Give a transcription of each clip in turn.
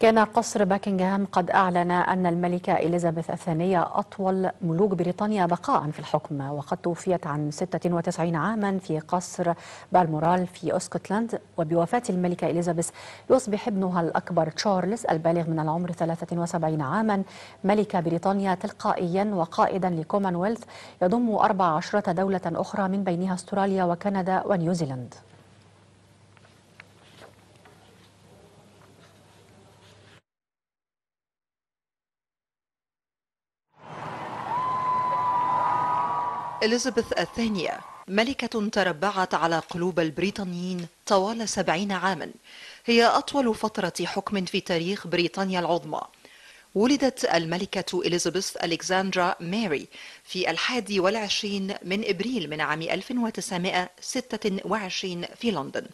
كان قصر باكنغهام قد أعلن أن الملكة إليزابيث الثانية أطول ملوك بريطانيا بقاء في الحكم وقد توفيت عن 96 عاما في قصر بالمورال في اسكتلند وبوفاة الملكة إليزابيث يصبح ابنها الأكبر تشارلز البالغ من العمر 73 عاما ملك بريطانيا تلقائيا وقائدا لكومنولث يضم 14 دولة أخرى من بينها استراليا وكندا ونيوزيلند إليزابيث الثانية ملكة تربعت على قلوب البريطانيين طوال سبعين عاما هي أطول فترة حكم في تاريخ بريطانيا العظمى ولدت الملكة إليزابيث ألكسندرا ماري في الحادي والعشرين من إبريل من عام 1926 في لندن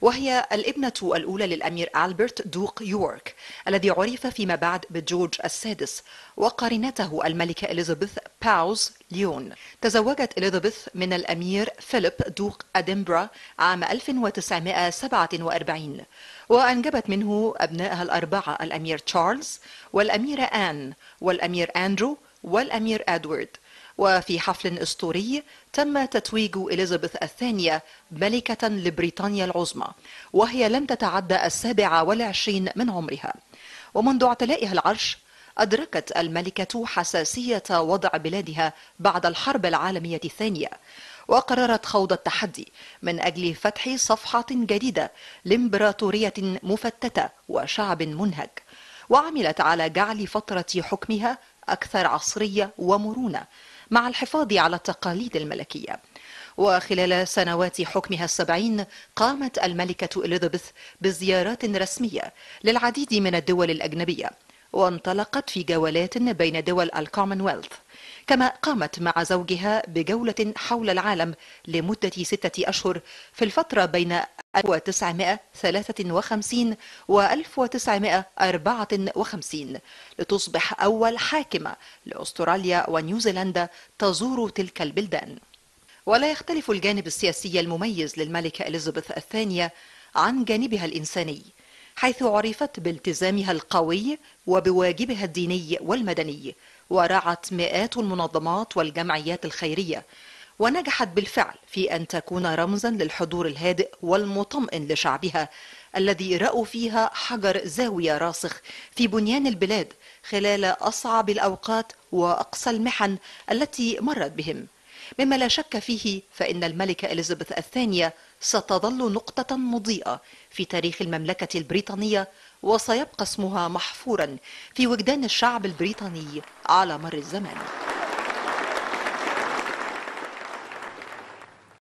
وهي الابنة الأولى للأمير ألبرت دوق يورك الذي عرف فيما بعد بجورج السادس وقارنته الملكة إليزابيث باوز ليون تزوجت إليزابيث من الأمير فيليب دوق أدنبرا عام 1947 وأنجبت منه أبنائها الأربعة الأمير تشارلز والأميرة آن والأمير أندرو والأمير أدوارد وفي حفل أسطوري تم تتويج إليزابيث الثانية ملكة لبريطانيا العظمى وهي لم تتعدى السابعة والعشرين من عمرها ومنذ اعتلائها العرش أدركت الملكة حساسية وضع بلادها بعد الحرب العالمية الثانية وقررت خوض التحدي من أجل فتح صفحة جديدة لإمبراطورية مفتتة وشعب منهك وعملت على جعل فترة حكمها أكثر عصرية ومرونة مع الحفاظ على التقاليد الملكية وخلال سنوات حكمها السبعين قامت الملكة إليزابيث بزيارات رسمية للعديد من الدول الأجنبية وانطلقت في جولات بين دول الكومنولث كما قامت مع زوجها بجولة حول العالم لمدة ستة أشهر في الفترة بين 1953 و 1954 لتصبح أول حاكمة لأستراليا ونيوزيلندا تزور تلك البلدان ولا يختلف الجانب السياسي المميز للملكة إليزابيث الثانية عن جانبها الإنساني حيث عرفت بالتزامها القوي وبواجبها الديني والمدني ورعت مئات المنظمات والجمعيات الخيرية ونجحت بالفعل في أن تكون رمزا للحضور الهادئ والمطمئن لشعبها الذي رأوا فيها حجر زاوية راسخ في بنيان البلاد خلال أصعب الأوقات وأقصى المحن التي مرت بهم مما لا شك فيه فإن الملكة إليزابيث الثانية ستظل نقطة مضيئة في تاريخ المملكة البريطانية وسيبقى اسمها محفورا في وجدان الشعب البريطاني على مر الزمان